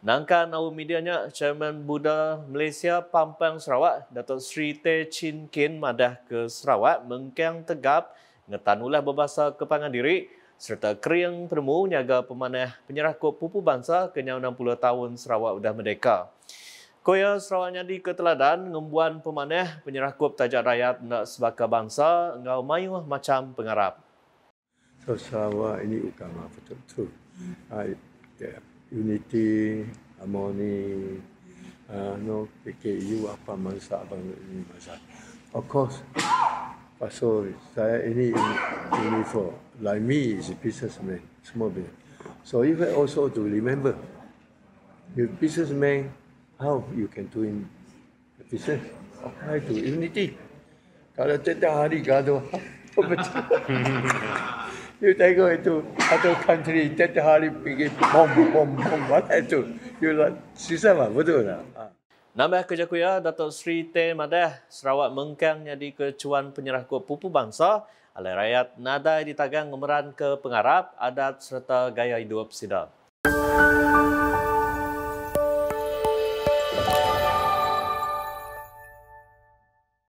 Nangka awal medianya Chairman Buddha Malaysia Pampang Sarawak Dato' Sri Te Chin Kin Madah ke Sarawak mengkang tegap ngetanulah berbahasa kepangan diri serta kering permu nyaga pemanah penyerah kot pupu bangsa ke 60 tahun Sarawak sudah merdeka. Koya Sarawak nyadi keteladan ngembuan pemanah penyerah kot tajak rakyat nak sebaka bangsa ngau mayu macam pengarap. So, Sarawak ini utama betul-betul. Hmm unity, harmony, uh, no PKU apa masa abang ini masa. Of course, pasal saya ini uniform, like me is a businessman, small business. So if I also to remember, you businessman, how you can do in the business? Apply to unity. Kalau tetap hari gaduh, apa betul? You tengok itu satu country tiap hari pergi bom bom bom macam itu. You lah susah lah betul lah. Nama kerja ku ya Datuk Sri T Madah Sarawak Mengkang jadi kecuan penyerah ku pupu bangsa oleh rakyat Nadai ditagang Tagang Ngemeran ke Pengarap adat serta gaya hidup sida. Musik